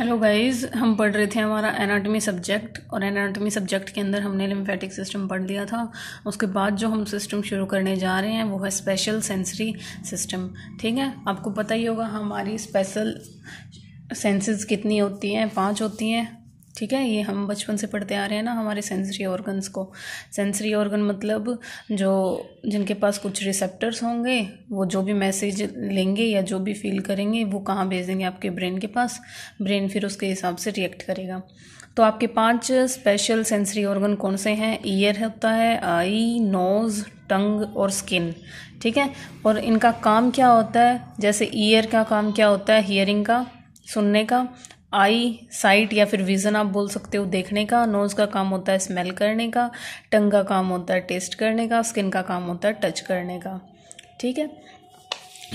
hello guys हम पढ़ रहे थे हमारा एनाटॉमी सब्जेक्ट और एनाटॉमी सब्जेक्ट के अंदर हमने लिम्फेटिक सिस्टम पढ़ लिया था उसके बाद जो हम सिस्टम शुरू करने जा रहे हैं वो है स्पेशल सेंसरी सिस्टम ठीक है आपको पता ही होगा हमारी स्पेशल सेंसेस कितनी होती हैं पांच होती हैं ठीक है ये हम बचपन से पढ़ते आ रहे हैं ना हमारे सेंसरी ऑर्गन्स को सेंसरी ऑर्गन मतलब जो जिनके पास कुछ रिसेप्टर्स होंगे वो जो भी मैसेज लेंगे या जो भी फील करेंगे वो कहाँ भेजेंगे आपके ब्रेन के पास ब्रेन फिर उसके हिसाब से रिएक्ट करेगा तो आपके पांच स्पेशल सेंसरी ऑर्गन कौन से हैं ईयर होता है आई नोज़ टंग और स्किन ठीक है और इनका काम क्या होता है जैसे ईयर का काम क्या होता है हियरिंग का सुनने का आई साइट या फिर विज़न आप बोल सकते हो देखने का नोज़ का काम होता है स्मेल करने का टंग का काम होता है टेस्ट करने का स्किन का काम होता है टच करने का ठीक है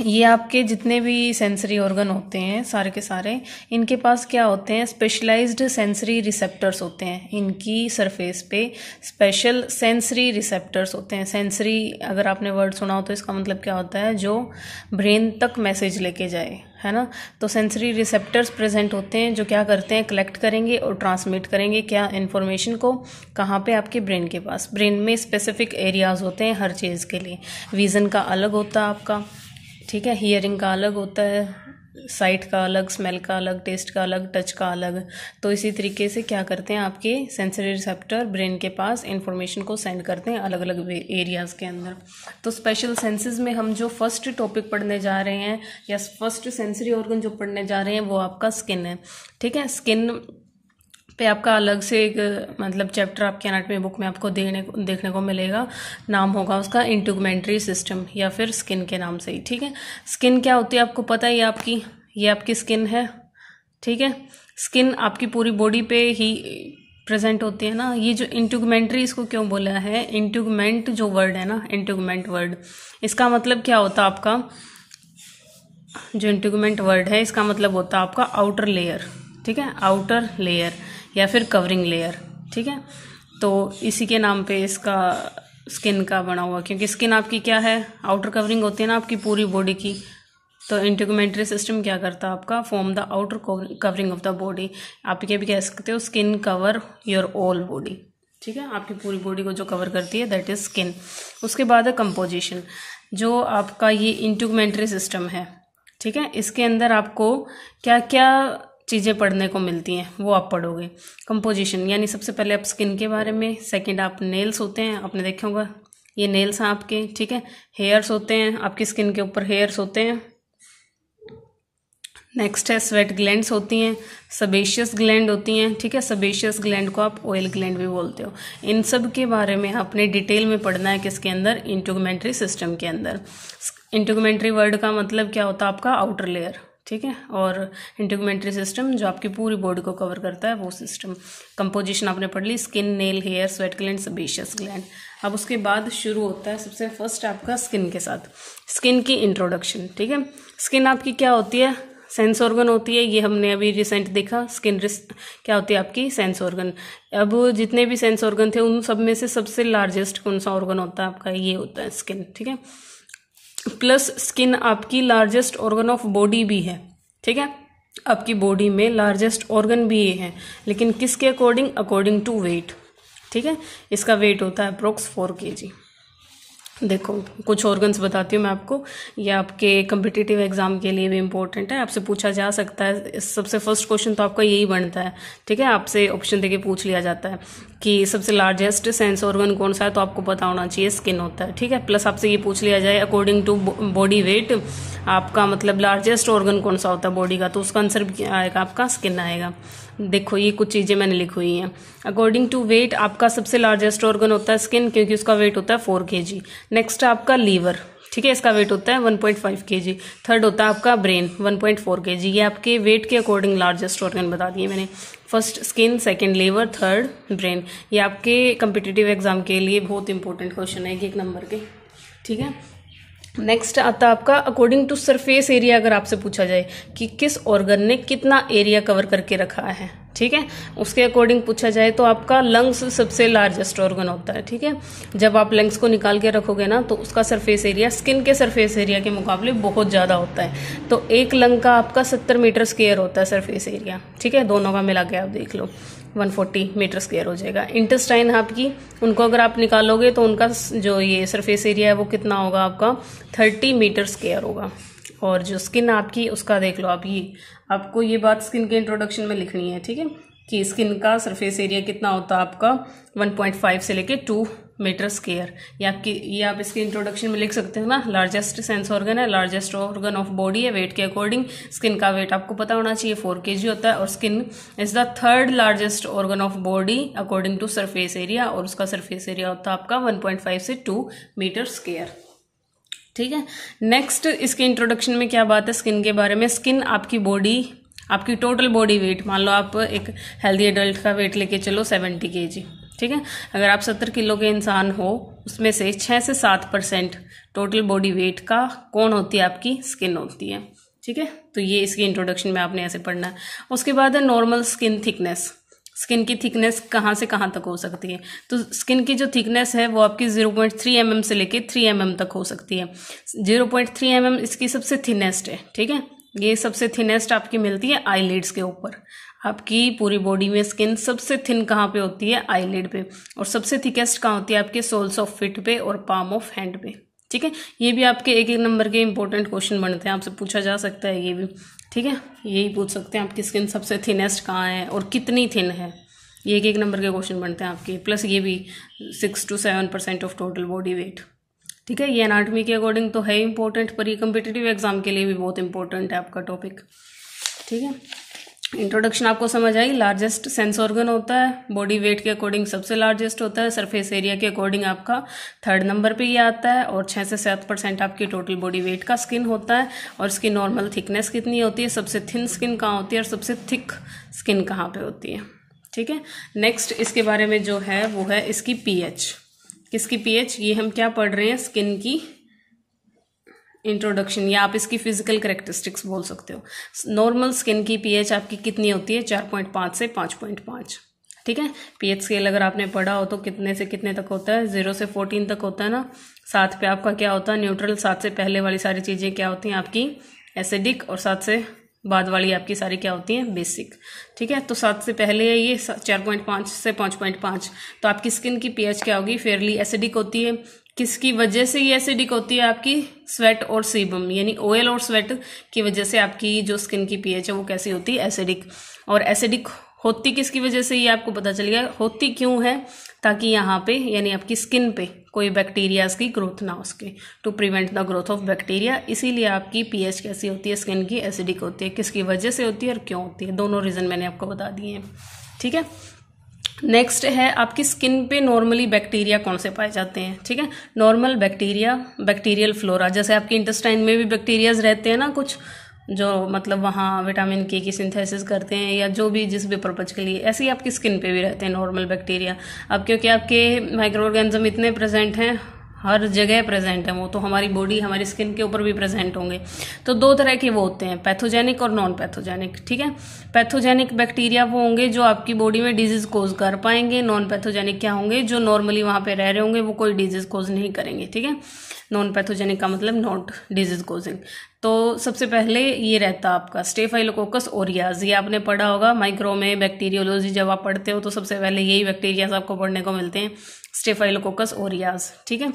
ये आपके जितने भी सेंसरी ऑर्गन होते हैं सारे के सारे इनके पास क्या होते हैं स्पेशलाइज्ड सेंसरी रिसेप्टर्स होते हैं इनकी सरफेस पे स्पेशल सेंसरी रिसेप्टर्स होते हैं सेंसरी अगर आपने वर्ड सुना हो तो इसका मतलब क्या होता है जो ब्रेन तक मैसेज लेके जाए है ना तो सेंसरी रिसेप्टर्स प्रेजेंट होते हैं जो क्या करते हैं कलेक्ट करेंगे और ट्रांसमिट करेंगे क्या इन्फॉर्मेशन को कहाँ पे आपके ब्रेन के पास ब्रेन में स्पेसिफिक एरियाज होते हैं हर चीज़ के लिए विज़न का अलग होता है आपका ठीक है हियरिंग का अलग होता है साइट का अलग स्मेल का अलग टेस्ट का अलग टच का अलग तो इसी तरीके से क्या करते हैं आपके सेंसरी रिसेप्टर ब्रेन के पास इंफॉर्मेशन को सेंड करते हैं अलग अलग एरियाज़ के अंदर तो स्पेशल सेंसेस में हम जो फर्स्ट टॉपिक पढ़ने जा रहे हैं या फर्स्ट सेंसरी ऑर्गन जो पढ़ने जा रहे हैं वो आपका स्किन है ठीक है स्किन पे आपका अलग से एक मतलब चैप्टर आपके एनाटमी बुक में आपको देखने देखने को मिलेगा नाम होगा उसका इंटूगमेंट्री सिस्टम या फिर स्किन के नाम से ही ठीक है स्किन क्या होती है आपको पता ही आपकी ये आपकी स्किन है ठीक है स्किन आपकी पूरी बॉडी पे ही प्रेजेंट होती है ना ये जो इंटूगमेंट्री इसको क्यों बोला है इंटूगमेंट जो वर्ड है ना इंटूगमेंट वर्ड इसका मतलब क्या होता है आपका जो इंटूगमेंट वर्ड है इसका मतलब होता है आपका आउटर लेयर ठीक है आउटर लेयर या फिर कवरिंग लेयर ठीक है तो इसी के नाम पे इसका स्किन का बना हुआ क्योंकि स्किन आपकी क्या है आउटर कवरिंग होती है ना आपकी पूरी बॉडी की तो इंटिगोमेंट्री सिस्टम क्या करता है आपका form the outer covering of the body आप ये भी कह सकते हो skin cover your all body ठीक है आपकी पूरी बॉडी को जो कवर करती है दैट इज़ स्किन उसके बाद है कंपोजिशन जो आपका ये इंटिगोमेंट्री सिस्टम है ठीक है इसके अंदर आपको क्या क्या चीज़ें पढ़ने को मिलती हैं वो आप पढ़ोगे कंपोजिशन यानी सबसे पहले आप स्किन के बारे में सेकंड आप नेल्स होते हैं आपने देखा होगा ये नेल्स हैं आपके ठीक है हेयर्स होते हैं आपकी स्किन के ऊपर हेयर्स होते हैं नेक्स्ट है स्वेट ग्लैंड्स होती हैं सबेशियस ग्लैंड होती हैं ठीक है सबेशियस ग्लैंड को आप ऑयल ग्लैंड भी बोलते हो इन सब के बारे में आपने डिटेल में पढ़ना है किसके अंदर इंटोगमेंट्री सिस्टम के अंदर इंटोगमेंट्री वर्ड का मतलब क्या होता है आपका आउटर लेयर ठीक है और इंटिगमेंट्री सिस्टम जो आपकी पूरी बॉडी को कवर करता है वो सिस्टम कंपोजिशन आपने पढ़ ली skin nail hair sweat gland sebaceous gland अब उसके बाद शुरू होता है सबसे फर्स्ट आपका स्किन के साथ स्किन की इंट्रोडक्शन ठीक है स्किन आपकी क्या होती है सेंस ऑर्गन होती है ये हमने अभी रिसेंट देखा स्किन क्या होती है आपकी सेंस ऑर्गन अब जितने भी सेंस ऑर्गन थे उन सब में से सबसे लार्जेस्ट कौन सा ऑर्गन होता है आपका ये होता है स्किन ठीक है प्लस स्किन आपकी लार्जेस्ट ऑर्गन ऑफ बॉडी भी है ठीक है आपकी बॉडी में लार्जेस्ट ऑर्गन भी ये है लेकिन किसके अकॉर्डिंग अकॉर्डिंग टू वेट ठीक है इसका वेट होता है अप्रोक्स फोर के जी देखो कुछ ऑर्गन्स बताती हूँ मैं आपको ये आपके कम्पिटिटिव एग्जाम के लिए भी इम्पोर्टेंट है आपसे पूछा जा सकता है सबसे फर्स्ट क्वेश्चन तो आपका यही बनता है ठीक है आपसे ऑप्शन देके पूछ लिया जाता है कि सबसे लार्जेस्ट सेंस ऑर्गन कौन सा है तो आपको पता होना चाहिए स्किन होता है ठीक है प्लस आपसे ये पूछ लिया जाए अकॉर्डिंग टू बॉडी वेट आपका मतलब लार्जेस्ट ऑर्गन कौन सा होता है बॉडी का तो उसका आंसर आएगा आपका स्किन आएगा देखो ये कुछ चीज़ें मैंने लिखी हुई हैं अकॉर्डिंग टू वेट आपका सबसे लार्जेस्ट ऑर्गन होता है स्किन क्योंकि उसका वेट होता है फोर के जी नेक्स्ट आपका लीवर ठीक है इसका वेट होता है वन पॉइंट फाइव के जी थर्ड होता है आपका ब्रेन वन पॉइंट फोर के जी ये आपके वेट के अकॉर्डिंग लार्जेस्ट ऑर्गन बता दिए मैंने first skin second liver third brain ये आपके कम्पिटिटिव एग्जाम के लिए बहुत इंपॉर्टेंट क्वेश्चन है एक नंबर के ठीक है नेक्स्ट आता आपका अकॉर्डिंग टू सरफेस एरिया अगर आपसे पूछा जाए कि किस ऑर्गन ने कितना एरिया कवर करके रखा है ठीक है उसके अकॉर्डिंग पूछा जाए तो आपका लंग्स सबसे लार्जेस्ट ऑर्गन होता है ठीक है जब आप लंग्स को निकाल के रखोगे ना तो उसका सरफेस एरिया स्किन के सरफेस एरिया के मुकाबले बहुत ज़्यादा होता है तो एक लंग का आपका सत्तर मीटर स्केयर होता है सरफेस एरिया ठीक है दोनों का मिला के आप देख लो 140 मीटर स्क्वेयर हो जाएगा इंटेस्टाइन आपकी उनको अगर आप निकालोगे तो उनका जो ये सरफेस एरिया है वो कितना होगा आपका 30 मीटर स्क्वेयर होगा और जो स्किन आपकी उसका देख लो आप ये आपको ये बात स्किन के इंट्रोडक्शन में लिखनी है ठीक है कि स्किन का सरफेस एरिया कितना होता है आपका 1.5 से लेके 2 मीटर स्केयर या कि ये आप इसके इंट्रोडक्शन में लिख सकते हो ना लार्जेस्ट सेंस ऑर्गन है लार्जेस्ट ऑर्गन ऑफ बॉडी है वेट के अकॉर्डिंग स्किन का वेट आपको पता होना चाहिए फोर के होता है और skin is the third largest organ of body according to surface area और उसका सरफेस एरिया होता है आपका वन से टू मीटर स्केयर ठीक है नेक्स्ट इसके इंट्रोडक्शन में क्या बात है स्किन के बारे में स्किन आपकी बॉडी आपकी टोटल बॉडी वेट मान लो आप एक हेल्दी एडल्ट का वेट लेके चलो सेवेंटी के जी ठीक है अगर आप सत्तर किलो के इंसान हो उसमें से छः से सात परसेंट टोटल बॉडी वेट का कौन होती है आपकी स्किन होती है ठीक है तो ये इसकी इंट्रोडक्शन में आपने ऐसे पढ़ना है उसके बाद है नॉर्मल स्किन थिकनेस स्किन की थिकनेस कहाँ से कहाँ तक हो सकती है तो स्किन की जो थिकनेस है वो आपकी 0.3 पॉइंट mm से लेके 3 एम mm तक हो सकती है 0.3 पॉइंट mm इसकी सबसे थिनेस्ट है ठीक है ये सबसे थिनेस्ट आपकी मिलती है आईलिड्स के ऊपर आपकी पूरी बॉडी में स्किन सबसे थिन कहाँ पे होती है आईलिड पे और सबसे थिकेस्ट कहाँ होती है आपके सोल्स ऑफ फिट पे और पाम ऑफ हैंड पे ठीक है ये भी आपके एक एक नंबर के इंपॉर्टेंट क्वेश्चन बनते हैं आपसे पूछा जा सकता है ये भी ठीक है यही पूछ सकते हैं आपकी स्किन सबसे थिनेस्ट कहाँ है और कितनी थिन है ये एक एक नंबर के क्वेश्चन बनते हैं आपके प्लस ये भी six two seven percent of total body weight ठीक है ये एनाटमी के अकॉर्डिंग तो है इंपॉर्टेंट पर ये कम्पिटेटिव एग्जाम के लिए भी बहुत इंपॉर्टेंट है आपका टॉपिक ठीक है इंट्रोडक्शन आपको समझ आई लार्जेस्ट सेंस ऑर्गन होता है बॉडी वेट के अकॉर्डिंग सबसे लार्जेस्ट होता है सरफेस एरिया के अकॉर्डिंग आपका थर्ड नंबर पे ये आता है और छः से सात परसेंट आपकी टोटल बॉडी वेट का स्किन होता है और इसकी नॉर्मल थिकनेस कितनी होती है सबसे थिन स्किन कहाँ होती है और सबसे थिक स्किन कहाँ पर होती है ठीक है नेक्स्ट इसके बारे में जो है वो है इसकी पी किसकी पीएच ये हम क्या पढ़ रहे हैं स्किन की इंट्रोडक्शन या आप इसकी फिजिकल करेक्टरिस्टिक्स बोल सकते हो नॉर्मल स्किन की पीएच आपकी कितनी होती है चार पॉइंट पाँच से पाँच पॉइंट पाँच ठीक है पीएच स्केल अगर आपने पढ़ा हो तो कितने से कितने तक होता है जीरो से फोर्टीन तक होता है ना साथ पे आपका क्या होता है न्यूट्रल सात से पहले वाली सारी चीज़ें क्या होती हैं आपकी एसिडिक और सात से बाद वाली आपकी सारी क्या होती हैं बेसिक ठीक है तो सात से पहले है ये चार पॉइंट पाँच से पाँच पॉइंट पाँच तो आपकी स्किन की पीएच क्या होगी फेयरली एसिडिक होती है किसकी वजह से ये एसिडिक होती है आपकी स्वेट और सीबम यानी ऑयल और स्वेट की वजह से आपकी जो स्किन की पीएच है वो कैसी होती है एसिडिक और एसिडिक होती किसकी वजह से ये आपको पता चल गया होती क्यों है ताकि यहाँ पे यानी आपकी स्किन पे कोई बैक्टीरियाज की ग्रोथ ना हो to prevent the growth of bacteria इसीलिए आपकी पीएच कैसी होती है स्किन की एसिडिक होती है किसकी वजह से होती है और क्यों होती है दोनों रीज़न मैंने आपको बता दिए हैं ठीक है नेक्स्ट है आपकी स्किन पे नॉर्मली बैक्टीरिया कौन से पाए जाते हैं ठीक है नॉर्मल बैक्टीरिया बैक्टीरियल फ्लोरा जैसे आपके इंटेस्टाइन में भी बैक्टीरियाज रहते हैं ना कुछ जो मतलब वहाँ विटामिन के की सिंथेसिस करते हैं या जो भी जिस भी पर्पज के लिए ऐसे ही आपकी स्किन पे भी रहते हैं नॉर्मल बैक्टीरिया अब क्योंकि आपके माइक्रो ऑर्गेनिज्म इतने प्रेजेंट हैं हर जगह प्रेजेंट है वो तो हमारी बॉडी हमारी स्किन के ऊपर भी प्रेजेंट होंगे तो दो तरह के वो होते हैं पैथोजेनिक और नॉन पैथोजेनिक ठीक है पैथोजेनिक बैक्टीरिया वो होंगे जो आपकी बॉडी में डिजीज कोज कर पाएंगे नॉन पैथोजेनिक क्या होंगे जो नॉर्मली वहाँ पे रह रहे होंगे वो कोई डिजीज कोज नहीं करेंगे ठीक है नॉन पैथोजेनिक का मतलब नॉट डिजीज कोजिंग तो सबसे पहले ये रहता आपका स्टेफाइलोकोकस ओरियाज ये आपने पढ़ा होगा माइक्रो में बैक्टीरियोलॉजी जब आप पढ़ते हो तो सबसे पहले यही बैक्टीरियाज आपको पढ़ने को मिलते हैं स्टेफाइलोकोकस ओरियाज ठीक है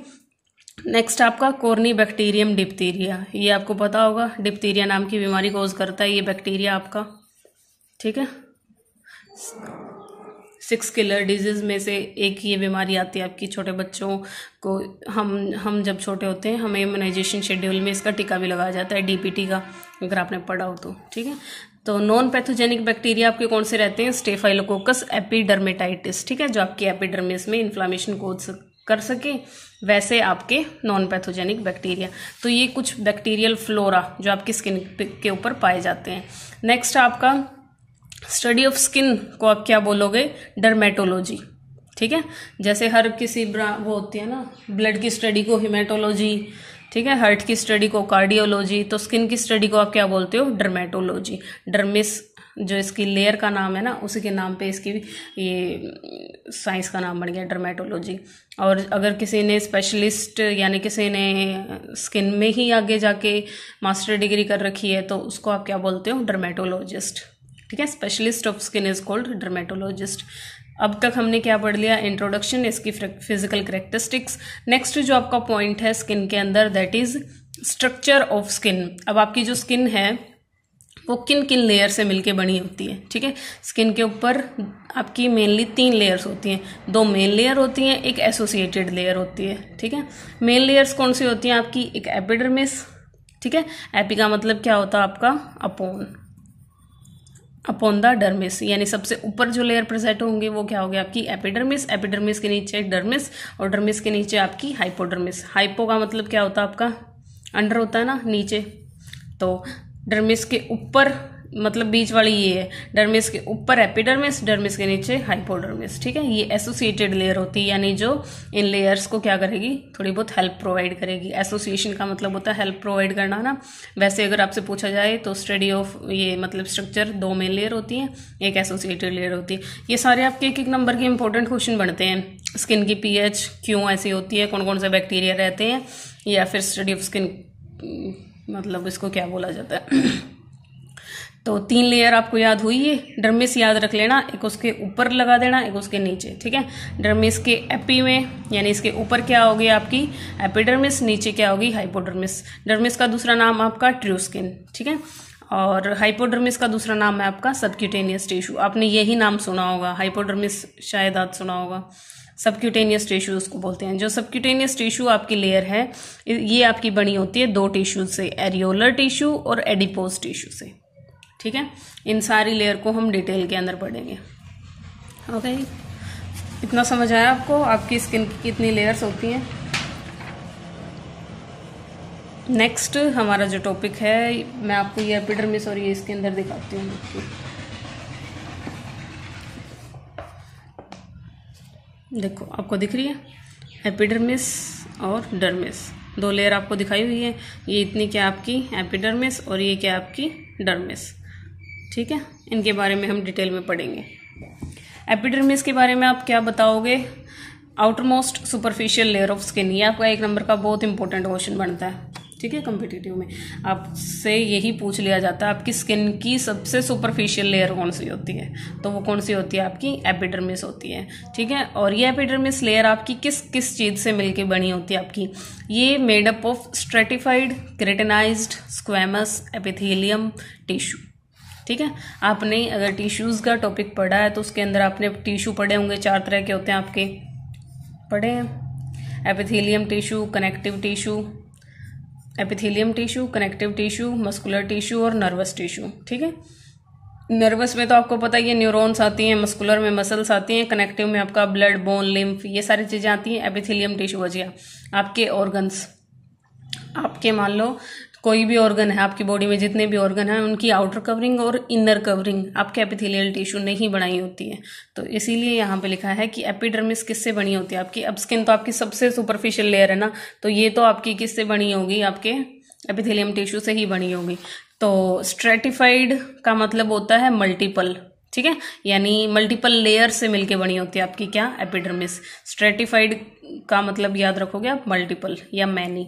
नेक्स्ट आपका कोर्नी बैक्टीरियम डिप्टीरिया ये आपको पता होगा डिप्टीरिया नाम की बीमारी कोज करता है ये बैक्टीरिया आपका ठीक है सिक्स किलर डिजीज़ में से एक ये बीमारी आती है आपकी छोटे बच्चों को हम हम जब छोटे होते हैं हमें इम्यूनाइजेशन शेड्यूल में इसका टीका भी लगाया जाता है डीपीटी का अगर आपने पढ़ा हो तो ठीक है तो नॉन पैथोजेनिक बैक्टीरिया आपके कौन से रहते हैं स्टेफाइलोकोकस एपिडर्मेटाइटिस ठीक है जो आपकी एपिडर्मिस में इन्फ्लामेशन को कर सके वैसे आपके नॉन पैथोजेनिक बैक्टीरिया तो ये कुछ बैक्टीरियल फ्लोरा जो आपकी स्किन के ऊपर पाए जाते हैं नेक्स्ट आपका स्टडी ऑफ स्किन को आप क्या बोलोगे डर्मेटोलॉजी ठीक है जैसे हर किसी ब्रा वो होती है ना ब्लड की स्टडी को हिमेटोलॉजी ठीक है हार्ट की स्टडी को कार्डियोलॉजी तो स्किन की स्टडी को आप क्या बोलते हो डर्मेटोलॉजी डर्मिस जो इसकी लेयर का नाम है ना उसी के नाम पे इसकी ये साइंस का नाम बन गया डर्मेटोलॉजी और अगर किसी ने स्पेशलिस्ट यानी किसी ने स्किन में ही आगे जाके मास्टर डिग्री कर रखी है तो उसको आप क्या बोलते हो डर्मेटोलॉजिस्ट ठीक है specialist of skin is called dermatologist अब तक हमने क्या पढ़ लिया इंट्रोडक्शन इसकी फिजिकल करेक्टरिस्टिक्स नेक्स्ट जो आपका पॉइंट है स्किन के अंदर that is structure of skin अब आपकी जो स्किन है वो किन किन लेयर से मिलके बनी होती है ठीक है स्किन के ऊपर आपकी मेनली तीन लेयर्स होती हैं दो मेन लेयर होती हैं एक एसोसिएटेड लेयर होती है ठीक है मेन लेयर्स कौन सी होती हैं आपकी एक एपिडर्मिस ठीक है एपी का मतलब क्या होता है आपका अपोन अपॉन द डर्मिस यानी सबसे ऊपर जो लेयर प्रेजेंट होंगे वो क्या होगी आपकी एपिडर्मिस एपिडर्मिस के नीचे डर्मिस और डर्मिस के नीचे आपकी हाइपोडर्मिस हाइपो का मतलब क्या होता है आपका अंडर होता है ना नीचे तो डर्मिस के ऊपर मतलब बीच वाली ये है डर्मिस के ऊपर एपिडर्मिस डर्मिस के नीचे हाइपोडर्मिस ठीक है ये एसोसिएटेड लेयर होती है यानी जो इन लेयर्स को क्या करेगी थोड़ी बहुत हेल्प प्रोवाइड करेगी एसोसिएशन का मतलब होता है हेल्प प्रोवाइड करना ना वैसे अगर आपसे पूछा जाए तो स्टडी ऑफ ये मतलब स्ट्रक्चर दो मेन लेयर होती है एक एसोसिएटेड लेयर होती है ये सारे आपके एक एक नंबर के इंपॉर्टेंट क्वेश्चन बनते हैं स्किन की पी क्यों ऐसी होती है कौन कौन से बैक्टीरिया रहते हैं या फिर स्टडी ऑफ स्किन मतलब इसको क्या बोला जाता है तो तीन लेयर आपको याद हुई है डर्मिस याद रख लेना एक उसके ऊपर लगा देना एक उसके नीचे ठीक है डर्मिस के एपी में यानी इसके ऊपर क्या होगी आपकी एपिडर्मिस नीचे क्या होगी हाइपोडर्मिस डर्मिस का दूसरा नाम आपका ट्रू स्किन ठीक है और हाइपोडर्मिस का दूसरा नाम है आपका सबक्यूटेनियस टिश्यू आपने यही नाम सुना होगा हाइपोडर्मिस शायद आज सुना होगा सबक्यूटेनियस टिश्यू उसको बोलते हैं जो सबक्यूटेनियस टिश्यू आपकी लेयर है ये आपकी बनी होती है दो टिश्यू से एरियोलर टिश्यू और एडिपोज टिश्यू से ठीक है इन सारी लेयर को हम डिटेल के अंदर पढ़ेंगे ओके इतना समझ आया आपको आपकी स्किन की कितनी लेयर्स होती हैं नेक्स्ट हमारा जो टॉपिक है मैं आपको ये एपिडर्मिस और ये इसके अंदर दिखाती हूँ देखो आपको दिख रही है एपिडर्मिस और डर्मिस दो लेयर आपको दिखाई हुई है ये इतनी क्या आपकी एपिडर्मिस और ये क्या आपकी डर्मिस ठीक है इनके बारे में हम डिटेल में पढ़ेंगे एपिडर्मिस के बारे में आप क्या बताओगे outermost superficial layer of skin ये आपका एक नंबर का बहुत इंपॉर्टेंट क्वेश्चन बनता है ठीक है कॉम्पिटिटिव में आपसे यही पूछ लिया जाता है आपकी स्किन की सबसे सुपरफिशियल लेयर कौन सी होती है तो वो कौन सी होती है आपकी एपिडर्मिस होती है ठीक है और ये एपिडर्मिस लेयर आपकी किस किस चीज़ से मिलके बनी होती है आपकी ये made up of stratified keratinized squamous epithelium tissue ठीक है आपने अगर टिश्यूज़ का टॉपिक पढ़ा है तो उसके अंदर आपने टिश्यू पढ़े होंगे चार तरह के होते हैं आपके पढ़े हैं epithelium tissue connective tissue epithelium tissue connective tissue muscular tissue और नर्वस टिश्यू ठीक है नर्वस में तो आपको पता ही है न्यूरोन्स आती हैं मस्कुलर में मसल्स आती हैं कनेक्टिव में आपका ब्लड बोन लिम्फ ये सारी चीज़ें आती हैं एपिथीलियम टिश्यू वजिया आपके ऑर्गन्स आपके मान लो कोई भी ऑर्गन है आपकी बॉडी में जितने भी ऑर्गन हैं उनकी आउटर कवरिंग और इनर कवरिंग आपके एपिथेलियल टिश्यू नहीं बनाई होती है तो इसीलिए यहाँ पे लिखा है कि एपिडर्मिस किससे बनी होती है आपकी अब स्किन तो आपकी सबसे सुपरफिशियल लेयर है ना तो ये तो आपकी किससे बनी होगी आपके एपिथेलियम टिश्यू से ही बनी होगी तो स्ट्रेटिफाइड का मतलब होता है मल्टीपल ठीक है यानी मल्टीपल लेयर से मिलके बनी होती है आपकी क्या एपिडर्मिस स्ट्रेटिफाइड का मतलब याद रखोगे आप मल्टीपल या मैनी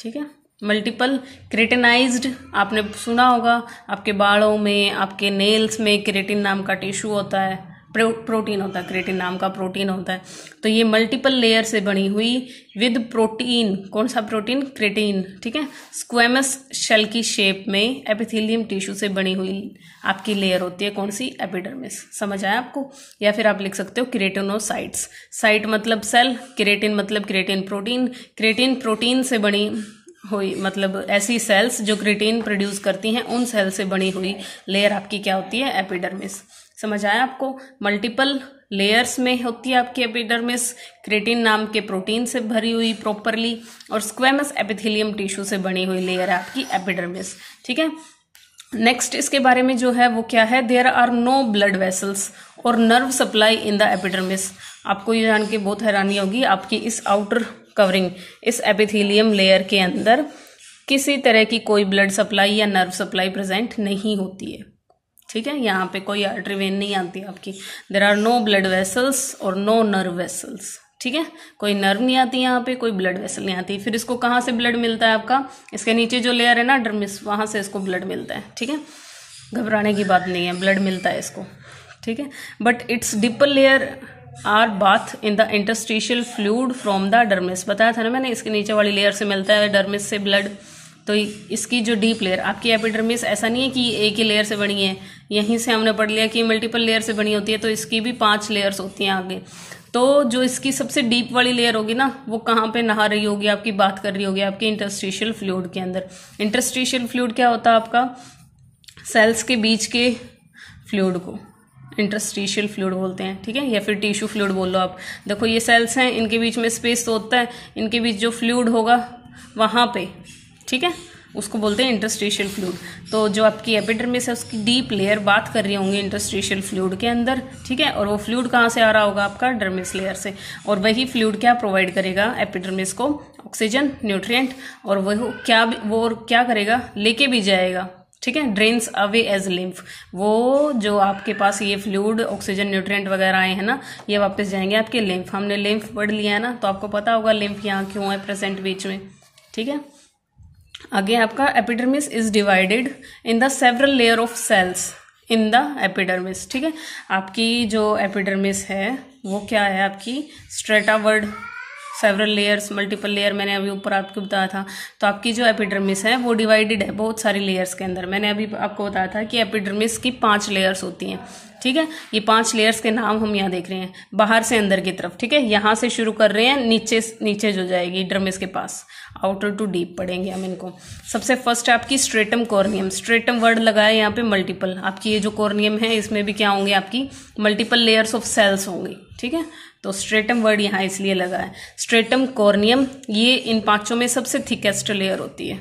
ठीक है मल्टीपल क्रेटिनाइज्ड आपने सुना होगा आपके बालों में आपके नेल्स में क्रेटिन नाम का टिश्यू होता है प्रो, प्रोटीन होता है क्रेटिन नाम का प्रोटीन होता है तो ये मल्टीपल लेयर से बनी हुई विद प्रोटीन कौन सा प्रोटीन क्रेटीन ठीक है स्क्वेमस शेल की शेप में एपिथिलियम टिश्यू से बनी हुई आपकी लेयर होती है कौन सी एपिडर्मिस समझ आया आपको या फिर आप लिख सकते हो क्रेटिनोसाइट्स साइट मतलब सेल क्रेटिन मतलब क्रेटिन प्रोटीन क्रेटिन प्रोटीन से बनी हुई मतलब ऐसी सेल्स जो क्रिटीन प्रोड्यूस करती हैं उन सेल से बनी हुई लेयर आपकी क्या होती है एपिडर्मिस समझ आया आपको मल्टीपल लेयर्स में होती है आपकी एपिडर्मिस क्रिटीन नाम के प्रोटीन से भरी हुई प्रॉपरली और स्क्वेमस एपिथिलियम टिश्यू से बनी हुई लेयर है आपकी एपिडर्मिस ठीक है नेक्स्ट इसके बारे में जो है वो क्या है there are no blood vessels और nerve supply in the epidermis आपको ये जान के बहुत हैरानी होगी आपकी इस आउटर कवरिंग इस एपिथीलियम लेयर के अंदर किसी तरह की कोई ब्लड सप्लाई या नर्व सप्लाई प्रेजेंट नहीं होती है ठीक है यहाँ पे कोई आर्टरी वेन नहीं आती आपकी there are no blood vessels और नो नर्व वेसल्स ठीक है कोई नर्व नहीं आती यहाँ पे कोई ब्लड वेसल नहीं आती फिर इसको कहाँ से ब्लड मिलता है आपका इसके नीचे जो लेयर है ना डर्मिस वहाँ से इसको ब्लड मिलता है ठीक है घबराने की बात नहीं है ब्लड मिलता है इसको ठीक है but it's deeper layer are bath in the interstitial fluid from the dermis बताया था ना मैंने इसके नीचे वाली लेयर से मिलता है डर्मिस से ब्लड तो इसकी जो डीप लेयर आपकी एपिडर्मिस ऐसा नहीं है कि एक ही लेयर से बनी है यहीं से हमने पढ़ लिया कि मल्टीपल लेयर से बनी होती है तो इसकी भी पांच लेयर्स होती हैं आगे तो जो इसकी सबसे डीप वाली लेयर होगी ना वो कहाँ पे नहा रही होगी आपकी बात कर रही होगी आपके इंटरस्टिशियल फ्लूड के अंदर इंटरस्टिशियल फ्लूड क्या होता है आपका सेल्स के बीच के फ्लूड को इंटरस्टिशियल फ्लूड बोलते हैं ठीक है या फिर टिश्यू फ्लूड बोल लो आप देखो ये सेल्स हैं इनके बीच में स्पेस तो होता है इनके बीच जो फ्लूड होगा वहाँ पे ठीक है उसको बोलते हैं इंटरस्टिशियल फ्लूड तो जो आपकी एपिडर्मिस है उसकी डीप लेयर बात कर रही होंगी इंटरस्टिशियल फ्लूड के अंदर ठीक है और वो फ्लूड कहाँ से आ रहा होगा आपका डर्मिस लेयर से और वही फ्लूड क्या प्रोवाइड करेगा एपिडर्मिस को ऑक्सीजन न्यूट्रिएंट और वह क्या वो क्या करेगा लेके भी जाएगा ठीक है ड्रेन्स अवे एज लिम्फ वो जो आपके पास ये फ्लूड ऑक्सीजन न्यूट्रिएंट वगैरह आए हैं ना ये वापस जाएंगे आपके लिम्फ हमने लिम्फ पढ़ लिया है ना तो आपको पता होगा लिम्फ यहाँ क्यों है प्रेजेंट बीच में ठीक है आगे आपका epidermis is divided in the several layer of cells in the epidermis ठीक है आपकी जो एपिडर्मिस है वो क्या है आपकी stratum word several layers multiple layer मैंने अभी ऊपर आपको बताया था तो आपकी जो एपिडर्मिस है वो डिवाइडेड है बहुत सारी लेयर्स के अंदर मैंने अभी आपको बताया था कि एपिडर्मिस की पांच लेयर्स होती हैं ठीक है ये पांच लेयर्स के नाम हम यहाँ देख रहे हैं बाहर से अंदर की तरफ ठीक है यहाँ से शुरू कर रहे हैं नीचे नीचे जो जाएगी ड्रमिस के पास आउटर टू डीप पढ़ेंगे हम इनको सबसे फर्स्ट है आपकी स्ट्रेटम कॉर्नियम स्ट्रेटम वर्ड लगाया यहाँ पे मल्टीपल आपकी ये जो कॉर्नियम है इसमें भी क्या होंगे आपकी मल्टीपल लेयर्स ऑफ सेल्स होंगी ठीक है तो स्ट्रेटम वर्ड यहाँ इसलिए लगा है स्ट्रेटम कॉर्नियम ये इन पांचों में सबसे थिकेस्ट लेयर होती है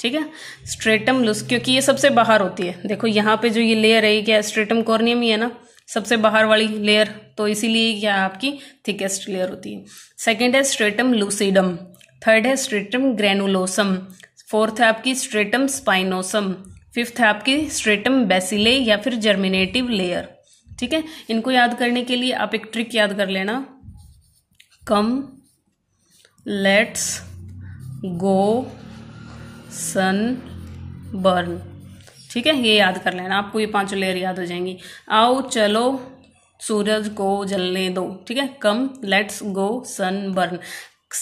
ठीक है स्ट्रेटम लुस क्योंकि ये सबसे बाहर होती है देखो यहाँ पे जो ये लेयर है क्या स्ट्रेटम कॉर्नियम ही है ना सबसे बाहर वाली लेयर तो इसीलिए क्या आपकी थिकेस्ट लेयर होती है सेकेंड है स्ट्रेटम लूसीडम थर्ड है स्ट्रेटम ग्रेनुलोसम फोर्थ है आपकी स्ट्रेटम स्पाइनोसम फिफ्थ है आपकी स्ट्रेटम बेसिले या फिर जर्मिनेटिव लेयर ठीक है इनको याद करने के लिए आप एक ट्रिक याद कर लेना come let's go sun burn ठीक है ये याद कर लेना आपको ये पांचों लेयर याद हो जाएंगी आओ चलो सूरज को जलने दो ठीक है come let's go sun burn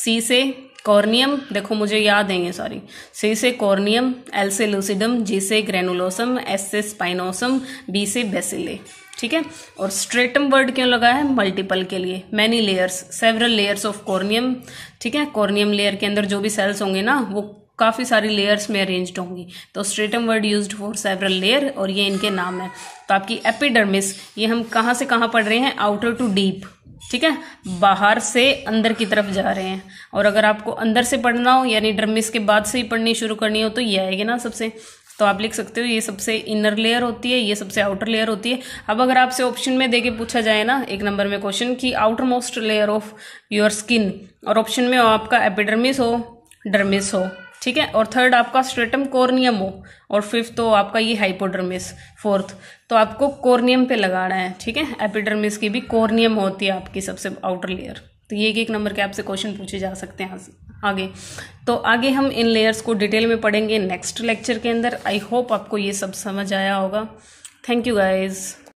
सी से कॉर्नियम देखो मुझे याद है ये सॉरी सी से कॉर्नियम एल से लूसिडम जी से ग्रेनुलोसम एस से स्पाइनोसम बी से बेसिले ठीक है और स्ट्रेटम वर्ड क्यों लगा है मल्टीपल के लिए many layers several layers of corneum ठीक है कॉर्नियम लेयर के अंदर जो भी सेल्स होंगे ना वो काफ़ी सारी लेयर्स में अरेंज्ड होंगी तो stratum word used for several layer और ये इनके नाम है तो आपकी एपिडर्मिस ये हम कहाँ से कहाँ पढ़ रहे हैं आउटर टू डीप ठीक है बाहर से अंदर की तरफ जा रहे हैं और अगर आपको अंदर से पढ़ना हो यानी ड्रमिस के बाद से ही पढ़नी शुरू करनी हो तो ये आएगी ना सबसे तो आप लिख सकते हो ये सबसे इनर लेयर होती है ये सबसे आउटर लेयर होती है अब अगर आपसे ऑप्शन में देके पूछा जाए ना एक नंबर में क्वेश्चन कि outermost layer of your skin और ऑप्शन में हो आपका एपिडर्मिस हो डर्मिस हो ठीक है और थर्ड आपका स्ट्रेटम कॉर्नियम हो और फिफ्थ तो आपका ये हाइपोडर्मिस फोर्थ तो आपको कॉर्नियम पे लगाना है ठीक है एपिडर्मिस की भी कॉर्नियम होती है आपकी सबसे आउटर लेयर तो ये एक नंबर के आपसे क्वेश्चन पूछे जा सकते हैं आगे तो आगे हम इन लेयर्स को डिटेल में पढ़ेंगे नेक्स्ट लेक्चर के अंदर आई होप आपको ये सब समझ आया होगा थैंक यू गाइज़